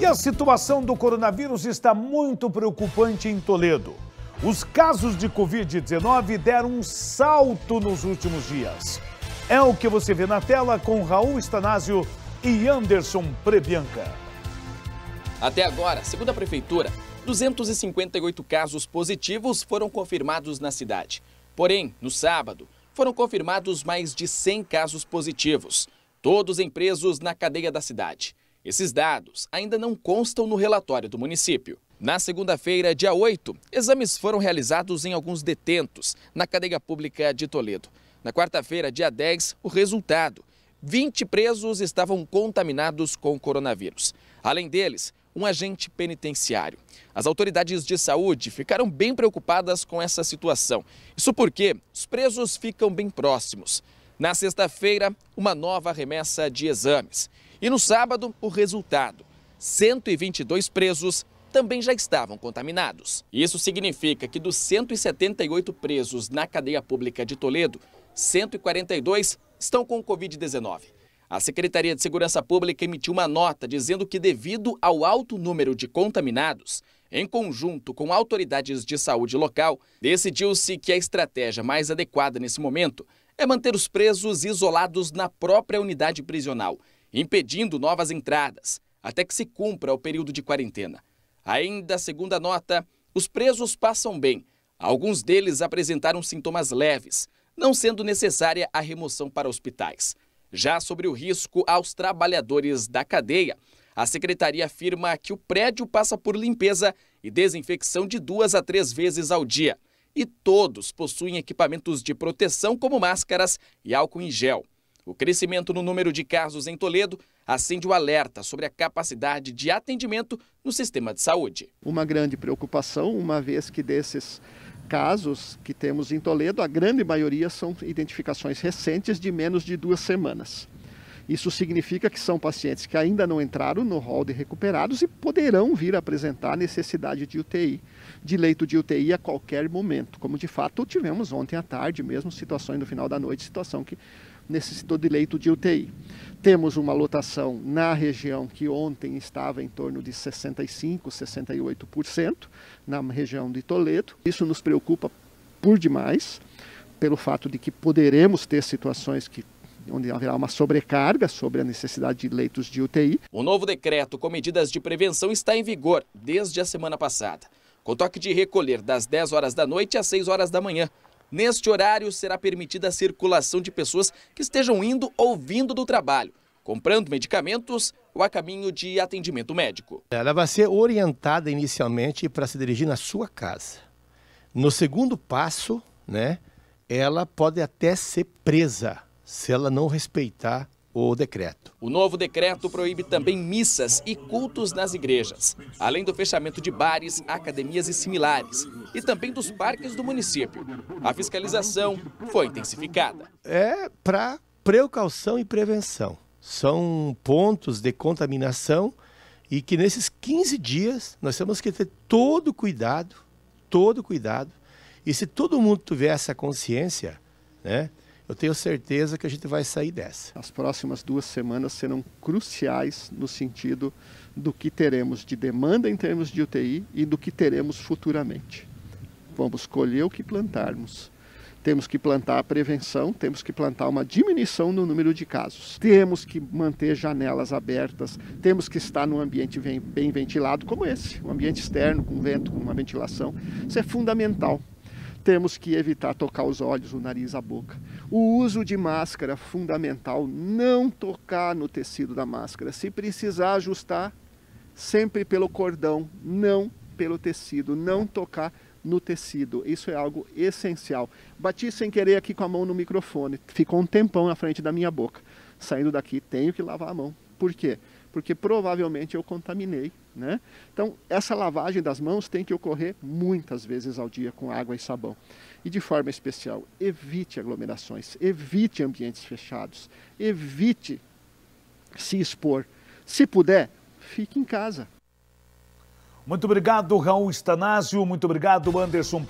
E a situação do coronavírus está muito preocupante em Toledo. Os casos de Covid-19 deram um salto nos últimos dias. É o que você vê na tela com Raul Estanásio e Anderson Prebianca. Até agora, segundo a Prefeitura, 258 casos positivos foram confirmados na cidade. Porém, no sábado, foram confirmados mais de 100 casos positivos, todos em presos na cadeia da cidade. Esses dados ainda não constam no relatório do município. Na segunda-feira, dia 8, exames foram realizados em alguns detentos na cadeia pública de Toledo. Na quarta-feira, dia 10, o resultado. 20 presos estavam contaminados com coronavírus. Além deles, um agente penitenciário. As autoridades de saúde ficaram bem preocupadas com essa situação. Isso porque os presos ficam bem próximos. Na sexta-feira, uma nova remessa de exames. E no sábado, o resultado: 122 presos também já estavam contaminados. Isso significa que dos 178 presos na cadeia pública de Toledo, 142 estão com Covid-19. A Secretaria de Segurança Pública emitiu uma nota dizendo que, devido ao alto número de contaminados, em conjunto com autoridades de saúde local, decidiu-se que a estratégia mais adequada nesse momento é manter os presos isolados na própria unidade prisional impedindo novas entradas, até que se cumpra o período de quarentena. Ainda segundo a nota, os presos passam bem. Alguns deles apresentaram sintomas leves, não sendo necessária a remoção para hospitais. Já sobre o risco aos trabalhadores da cadeia, a secretaria afirma que o prédio passa por limpeza e desinfecção de duas a três vezes ao dia. E todos possuem equipamentos de proteção, como máscaras e álcool em gel. O crescimento no número de casos em Toledo acende o alerta sobre a capacidade de atendimento no sistema de saúde. Uma grande preocupação, uma vez que desses casos que temos em Toledo, a grande maioria são identificações recentes de menos de duas semanas. Isso significa que são pacientes que ainda não entraram no rol de recuperados e poderão vir apresentar necessidade de UTI, de leito de UTI a qualquer momento, como de fato tivemos ontem à tarde, mesmo situações no final da noite, situação que necessitou de leito de UTI. Temos uma lotação na região que ontem estava em torno de 65%, 68%, na região de Toledo. Isso nos preocupa por demais, pelo fato de que poderemos ter situações que onde haverá uma sobrecarga sobre a necessidade de leitos de UTI. O novo decreto com medidas de prevenção está em vigor desde a semana passada, com toque de recolher das 10 horas da noite às 6 horas da manhã Neste horário, será permitida a circulação de pessoas que estejam indo ou vindo do trabalho, comprando medicamentos ou a caminho de atendimento médico. Ela vai ser orientada inicialmente para se dirigir na sua casa. No segundo passo, né, ela pode até ser presa se ela não respeitar o decreto. O novo decreto proíbe também missas e cultos nas igrejas, além do fechamento de bares, academias e similares, e também dos parques do município. A fiscalização foi intensificada. É para precaução e prevenção. São pontos de contaminação e que nesses 15 dias nós temos que ter todo cuidado, todo cuidado. E se todo mundo tiver essa consciência, né? eu tenho certeza que a gente vai sair dessa. As próximas duas semanas serão cruciais no sentido do que teremos de demanda em termos de UTI e do que teremos futuramente. Vamos colher o que plantarmos. Temos que plantar a prevenção, temos que plantar uma diminuição no número de casos. Temos que manter janelas abertas, temos que estar num ambiente bem, bem ventilado como esse, um ambiente externo com vento, com uma ventilação. Isso é fundamental. Temos que evitar tocar os olhos, o nariz, a boca o uso de máscara fundamental, não tocar no tecido da máscara. Se precisar ajustar, sempre pelo cordão, não pelo tecido, não tocar no tecido. Isso é algo essencial. Bati sem querer aqui com a mão no microfone, ficou um tempão na frente da minha boca. Saindo daqui, tenho que lavar a mão. Por quê? Porque provavelmente eu contaminei né? Então, essa lavagem das mãos tem que ocorrer muitas vezes ao dia com água e sabão. E de forma especial, evite aglomerações, evite ambientes fechados, evite se expor. Se puder, fique em casa. Muito obrigado, Raul Stanásio. Muito obrigado, Anderson.